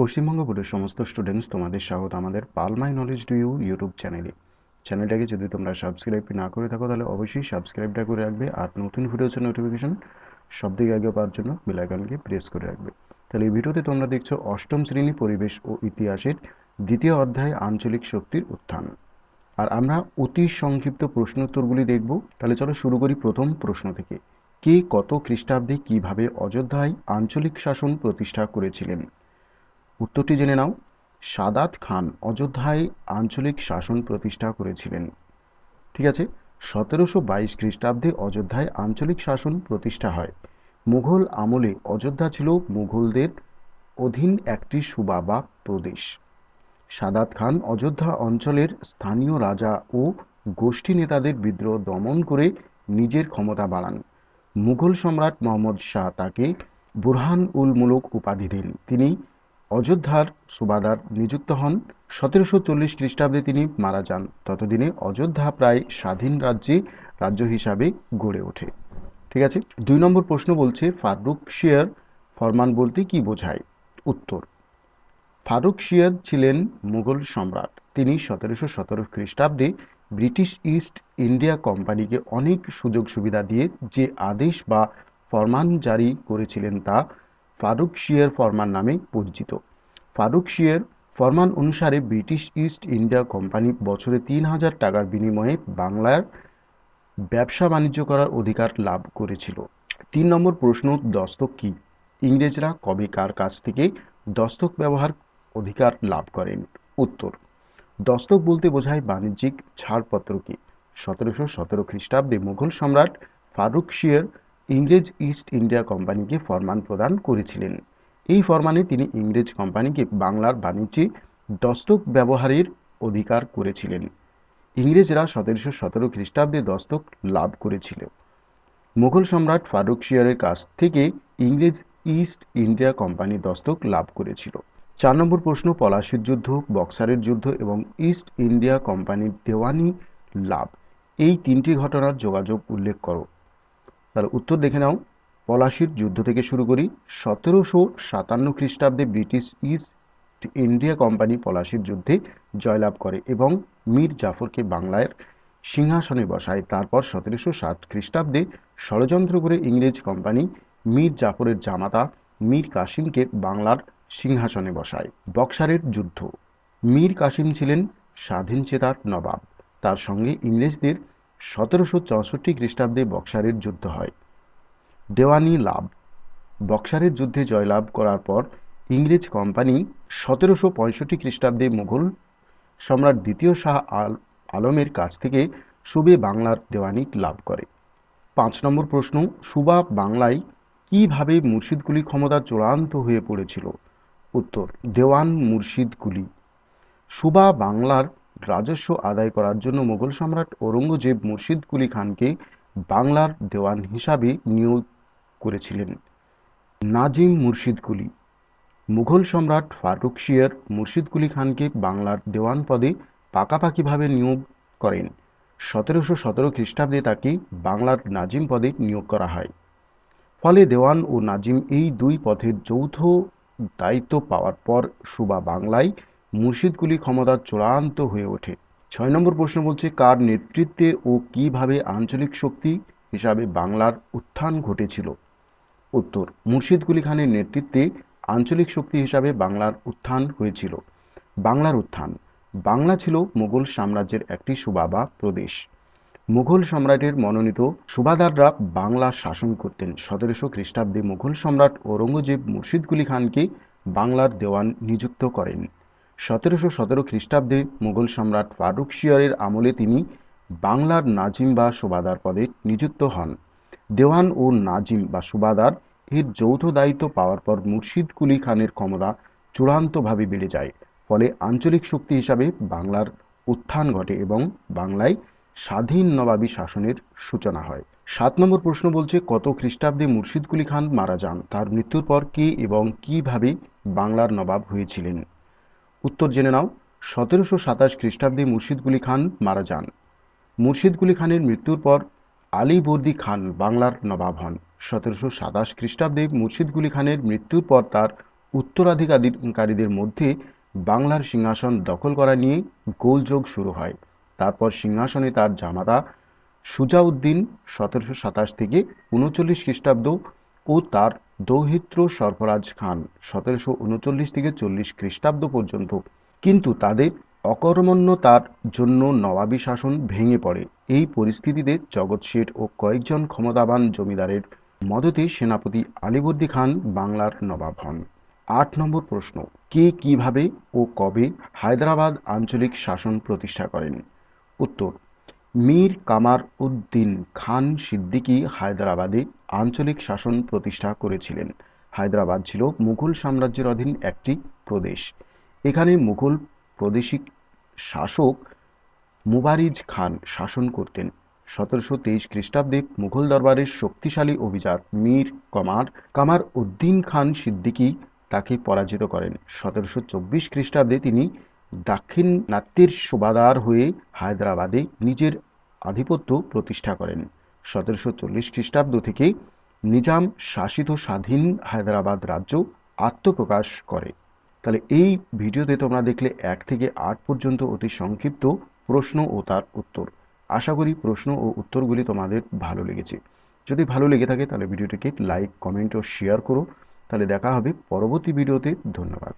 পশ্চিমবঙ্গ বোর্ডের সমস্ত স্টুডেন্টস তোমাদের স্বাগত আমাদের পালমাই নলেজ টু ইউ ইউটিউব চ্যানেলে চ্যানেলটাকে যদি তোমরা সাবস্ক্রাইব না করে থাকো তাহলে অবশ্যই সাবস্ক্রাইবটা করে রাখবে আর নতুন ভিডিওর নোটিফিকেশন সব দিকে আগে পাওয়ার জন্য বেলাইকনকে প্রেস করে রাখবে তাহলে এই ভিডিওতে তোমরা দেখছো অষ্টম শ্রেণী পরিবেশ ও ইতিহাসের দ্বিতীয় অধ্যায় আঞ্চলিক শক্তির উত্থান আর আমরা অতি সংক্ষিপ্ত উত্তরগুলি দেখব তাহলে চলো শুরু করি প্রথম প্রশ্ন থেকে কে কত খ্রিস্টাব্দে কিভাবে অযোধ্যায় আঞ্চলিক শাসন প্রতিষ্ঠা করেছিলেন উত্তরটি জেনে নাও সাদাত খান অযোধ্যায় আঞ্চলিক শাসন প্রতিষ্ঠা করেছিলেন ঠিক আছে সতেরোশো বাইশ খ্রিস্টাব্দে অযোধ্যায় আঞ্চলিক শাসন প্রতিষ্ঠা হয় মুঘল আমলে অযোধ্যা ছিল মুঘলদের অধীন একটি সুবা বা প্রদেশ সাদাত খান অযোধ্যা অঞ্চলের স্থানীয় রাজা ও গোষ্ঠী নেতাদের বিদ্রোহ দমন করে নিজের ক্ষমতা বাড়ান মুঘল সম্রাট মোহাম্মদ শাহ তাকে বুরহান উল মুলক উপাধি দেন তিনি অযোধ্যার সুবাদার নিযুক্ত হন সতেরোশো চল্লিশ খ্রিস্টাব্দে তিনি মারা যান ততদিনে অযোধ্যা প্রায় স্বাধীন রাজ্যে রাজ্য হিসাবে গড়ে ওঠে ঠিক আছে দুই নম্বর প্রশ্ন বলছে ফারুক শিয়ার ফরমান বলতে কি বোঝায় উত্তর ফারুক শিয়ার ছিলেন মুঘল সম্রাট তিনি সতেরোশো সতেরো খ্রিস্টাব্দে ব্রিটিশ ইস্ট ইন্ডিয়া কোম্পানিকে অনেক সুযোগ সুবিধা দিয়ে যে আদেশ বা ফরমান জারি করেছিলেন তা ফারুক শিয়ার ফরমান নামে পরিচিত ফারুক শিয়ের ফরমান অনুসারে ব্রিটিশ ইস্ট ইন্ডিয়া কোম্পানি বছরে তিন হাজার টাকার বিনিময়ে বাংলার ব্যবসা বাণিজ্য করার অধিকার লাভ করেছিল তিন নম্বর প্রশ্ন দস্তক কি ইংরেজরা কবে কার কাছ থেকে দস্তক ব্যবহার অধিকার লাভ করেন উত্তর দস্তক বলতে বোঝায় বাণিজ্যিক ছাড়পত্রকে সতেরোশো সতেরো খ্রিস্টাব্দে মুঘল সম্রাট ফারুক শিয়ার ইংরেজ ইস্ট ইন্ডিয়া কোম্পানিকে ফরমান প্রদান করেছিলেন এই ফরমানে তিনি ইংরেজ কোম্পানিকে বাংলার বাণিজ্যে দস্তক ব্যবহারের অধিকার করেছিলেন ইংরেজরা সতেরোশো সতেরো খ্রিস্টাব্দে দস্তক লাভ করেছিল মুঘল সম্রাট ফারুক শিয়ারের কাছ থেকে ইংরেজ ইস্ট ইন্ডিয়া কোম্পানি দস্তক লাভ করেছিল চার নম্বর প্রশ্ন পলাশির যুদ্ধ বক্সারের যুদ্ধ এবং ইস্ট ইন্ডিয়া কোম্পানির দেওয়ানি লাভ এই তিনটি ঘটনার যোগাযোগ উল্লেখ করো তাহলে উত্তর দেখে নাও পলাশির যুদ্ধ থেকে শুরু করি সতেরোশো সাতান্ন খ্রিস্টাব্দে ব্রিটিশ ইস্ট ইন্ডিয়া কোম্পানি পলাশির যুদ্ধে জয়লাভ করে এবং মীর জাফরকে বাংলার সিংহাসনে বসায় তারপর সতেরোশো সাত খ্রিস্টাব্দে ষড়যন্ত্র করে ইংরেজ কোম্পানি মীর জাফরের জামাতা মীর কাসিমকে বাংলার সিংহাসনে বসায় বক্সারের যুদ্ধ মীর কাসিম ছিলেন স্বাধীন চেতার নবাব তার সঙ্গে ইংরেজদের সতেরোশো চৌষট্টি খ্রিস্টাব্দে বক্সারের যুদ্ধ হয় দেওয়ানি লাভ বক্সারের যুদ্ধে জয়লাভ করার পর ইংরেজ কোম্পানি সতেরোশো পঁয়ষট্টি খ্রিস্টাব্দে মুঘল সম্রাট দ্বিতীয় শাহ আল আলমের কাছ থেকে সুবে বাংলার দেওয়ানি লাভ করে পাঁচ নম্বর প্রশ্ন সুবা বাংলায় কিভাবে মুর্শিদগুলি ক্ষমতা চূড়ান্ত হয়ে পড়েছিল উত্তর দেওয়ান মুর্শিদগুলি সুবা বাংলার রাজস্ব আদায় করার জন্য মুঘল সম্রাট ঔরঙ্গজেব মুর্শিদকুলি খানকে বাংলার দেওয়ান হিসাবে নিয়োগ করেছিলেন নাজিম মুর্শিদগুলি মুঘল সম্রাট ফারুক শিয়ার মুর্শিদ খানকে বাংলার দেওয়ান পদে পাকাপাকিভাবে নিয়োগ করেন সতেরোশো সতেরো খ্রিস্টাব্দে তাকে বাংলার নাজিম পদে নিয়োগ করা হয় ফলে দেওয়ান ও নাজিম এই দুই পথের যৌথ দায়িত্ব পাওয়ার পর সুবা বাংলায় মুর্শিদগুলি ক্ষমতার চূড়ান্ত হয়ে ওঠে ছয় নম্বর প্রশ্ন বলছে কার নেতৃত্বে ও কিভাবে আঞ্চলিক শক্তি হিসাবে বাংলার উত্থান ঘটেছিল উত্তর মুর্শিদ খানের নেতৃত্বে আঞ্চলিক শক্তি হিসাবে বাংলার উত্থান হয়েছিল বাংলার উত্থান বাংলা ছিল মুঘল সাম্রাজ্যের একটি সুবাবা প্রদেশ মুঘল সম্রাটের মনোনীত সুবাদাররা বাংলা শাসন করতেন সতেরোশো খ্রিস্টাব্দে মুঘল সম্রাট ঔরঙ্গজেব মুর্শিদ খানকে বাংলার দেওয়ান নিযুক্ত করেন সতেরোশো সতেরো খ্রিস্টাব্দে মুঘল সম্রাট ফারুক শিয়রের আমলে তিনি বাংলার নাজিম বা সুবাদার পদে নিযুক্ত হন দেওয়ান ও নাজিম বা সুবাদার এর যৌথ দায়িত্ব পাওয়ার পর মুর্শিদ কুলি খানের ক্ষমতা চূড়ান্তভাবে বেড়ে যায় ফলে আঞ্চলিক শক্তি হিসাবে বাংলার উত্থান ঘটে এবং বাংলায় স্বাধীন নবাবী শাসনের সূচনা হয় সাত নম্বর প্রশ্ন বলছে কত খ্রিস্টাব্দে মুর্শিদ কুলি খান মারা যান তার মৃত্যুর পর কে এবং কিভাবে বাংলার নবাব হয়েছিলেন উত্তর জেনে নাও সতেরোশো সাতাশ খ্রিস্টাব্দে মুর্শিদগুলি খান মারা যান মুর্শিদগুলি খানের মৃত্যুর পর আলীবর্দী খান বাংলার নবাব হন সতেরোশো সাতাশ খ্রিস্টাব্দে মুর্শিদগুলি খানের মৃত্যুর পর তার উত্তরাধিকারীদের মধ্যে বাংলার সিংহাসন দখল করা নিয়ে গোলযোগ শুরু হয় তারপর সিংহাসনে তার জামাতা সুজাউদ্দিন সতেরোশো সাতাশ থেকে উনচল্লিশ খ্রিস্টাব্দ ও তার দৌহিত্র সরফরাজ খান সতেরোশো উনচল্লিশ থেকে চল্লিশ খ্রিস্টাব্দ পর্যন্ত কিন্তু তাদের অকর্মণ্যতার জন্য নবাবী শাসন ভেঙে পড়ে এই পরিস্থিতিতে জগৎ শেঠ ও কয়েকজন ক্ষমতাবান জমিদারের মদতে সেনাপতি আলিবর্দী খান বাংলার নবাব হন আট নম্বর প্রশ্ন কে কিভাবে ও কবে হায়দ্রাবাদ আঞ্চলিক শাসন প্রতিষ্ঠা করেন উত্তর মীর কামার উদ্দিন খান সিদ্দিকী হায়দ্রাবাদে আঞ্চলিক শাসন প্রতিষ্ঠা করেছিলেন হায়দ্রাবাদ ছিল মুঘল সাম্রাজ্যের অধীন একটি প্রদেশ এখানে মুঘল প্রদেশিক শাসক মুবারিজ খান শাসন করতেন সতেরোশো তেইশ খ্রিস্টাব্দে মুঘল দরবারের শক্তিশালী অভিজাত মীর কমার কামার উদ্দিন খান সিদ্দিকী তাকে পরাজিত করেন সতেরোশো চব্বিশ খ্রিস্টাব্দে তিনি দাক্ষিণ নাত্যের সুবাদার হয়ে হায়দ্রাবাদে নিজের আধিপত্য প্রতিষ্ঠা করেন সতেরোশো চল্লিশ খ্রিস্টাব্দ থেকে নিজাম শাসিত স্বাধীন হায়দ্রাবাদ রাজ্য আত্মপ্রকাশ করে তাহলে এই ভিডিওতে তোমরা দেখলে এক থেকে আট পর্যন্ত অতি সংক্ষিপ্ত প্রশ্ন ও তার উত্তর আশা করি প্রশ্ন ও উত্তরগুলি তোমাদের ভালো লেগেছে যদি ভালো লেগে থাকে তাহলে ভিডিওটিকে লাইক কমেন্ট ও শেয়ার করো তাহলে দেখা হবে পরবর্তী ভিডিওতে ধন্যবাদ